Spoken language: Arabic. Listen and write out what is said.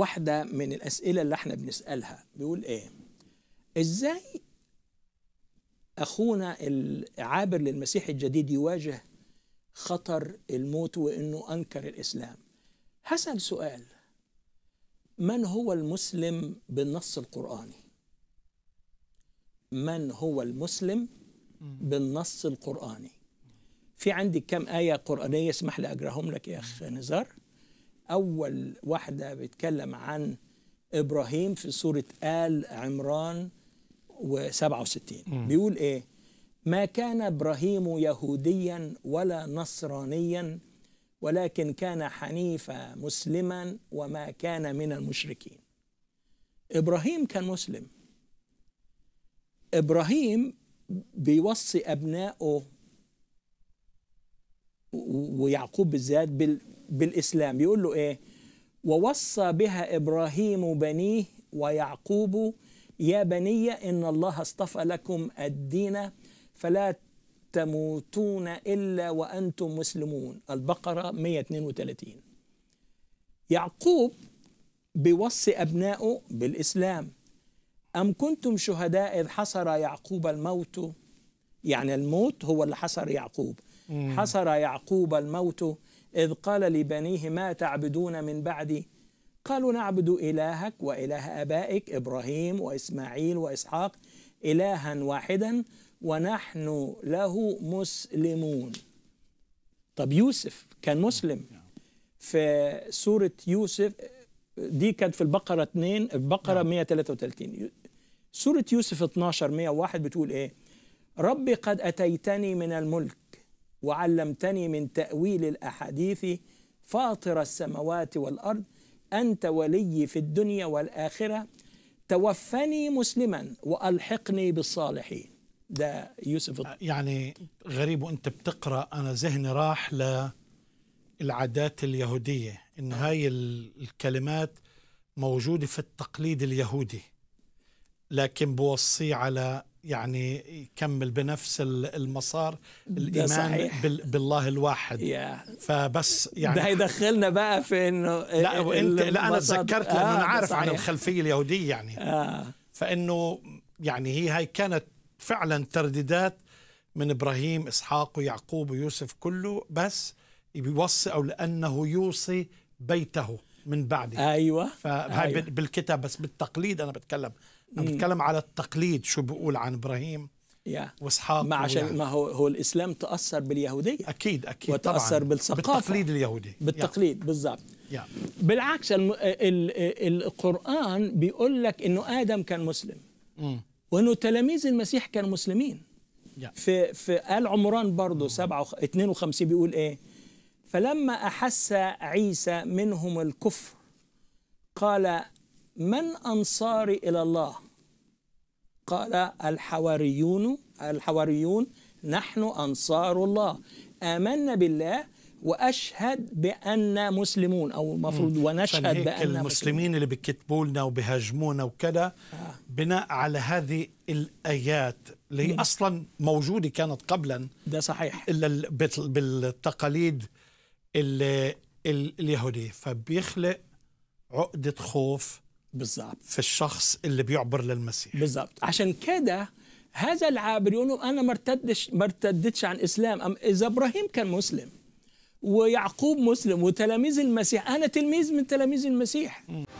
واحدة من الأسئلة اللي احنا بنسألها بيقول إيه إزاي أخونا العابر للمسيح الجديد يواجه خطر الموت وإنه أنكر الإسلام هسأل سؤال من هو المسلم بالنص القرآني من هو المسلم بالنص القرآني في عندي كم آية قرآنية اسمح لي أقراهم لك يا أخ نزار أول واحدة بيتكلم عن إبراهيم في سورة آل عمران و67 بيقول إيه ما كان إبراهيم يهوديا ولا نصرانيا ولكن كان حنيفا مسلما وما كان من المشركين إبراهيم كان مسلم إبراهيم بيوصي أبنائه ويعقوب بالذات بالإسلام بيقول له إيه ووصى بها إبراهيم بنيه ويعقوب يا بني إن الله اصطفى لكم الدين فلا تموتون إلا وأنتم مسلمون البقرة 132 يعقوب بيوصي أبنائه بالإسلام أم كنتم شهداء إذ حصر يعقوب الموت يعني الموت هو اللي حصر يعقوب حصر يعقوب الموت إذ قال لبنيه ما تعبدون من بعدي قالوا نعبد إلهك وإله آبائك إبراهيم وإسماعيل وإسحاق إلها واحدا ونحن له مسلمون طب يوسف كان مسلم في سورة يوسف دي كانت في البقرة 2 البقرة 133 نعم. سورة يوسف 12 101 بتقول إيه ربي قد أتيتني من الملك وعلمتني من تأويل الأحاديث فاطر السماوات والأرض أنت ولي في الدنيا والآخرة توفني مسلما وألحقني بالصالحين ده يوسف يعني غريب وانت بتقرا انا ذهني راح للعادات اليهوديه ان نعم. هاي الكلمات موجوده في التقليد اليهودي لكن بوصيه على يعني يكمل بنفس المسار الايمان صحيح. بالله الواحد yeah. فبس يعني ده هيدخلنا بقى في انه لا وانت لا انا تذكرت لانه آه انا عارف عن الخلفيه اليهوديه يعني آه. فانه يعني هي هاي كانت فعلا ترديدات من ابراهيم اسحاق ويعقوب ويوسف كله بس بيوصي او لانه يوصي بيته من بعدي ايوه فهي أيوة. بالكتاب بس بالتقليد انا بتكلم انا بتكلم على التقليد شو بيقول عن ابراهيم يا واسحاق ما عشان ما هو هو الاسلام تاثر باليهوديه اكيد اكيد وتاثر طبعاً. بالثقافه بالتقليد اليهودي بالتقليد بالضبط بالعكس الـ الـ القران بيقول لك انه ادم كان مسلم وانه تلاميذ المسيح كانوا مسلمين في في ال عمران برضه 57 52 بيقول ايه فلما أحس عيسى منهم الكفر قال من أنصاري إلى الله قال الحواريون الحواريون نحن أنصار الله آمنا بالله واشهد بان مسلمون او المفروض ونشهد طيب، بان المسلمين مسلمين. اللي بيكتبوا لنا وبيهاجمونا وكذا آه. بناء على هذه الايات اللي هي اصلا موجوده كانت قبلا ده صحيح الا بالتقاليد اليهودي فبيخلق عقدة خوف بالضبط في الشخص اللي بيعبر للمسيح بالضبط عشان كده هذا العابر يقول انا ما ارتدتش ما ارتدتش عن اسلام أم اذا ابراهيم كان مسلم ويعقوب مسلم وتلاميذ المسيح انا تلميذ من تلاميذ المسيح م.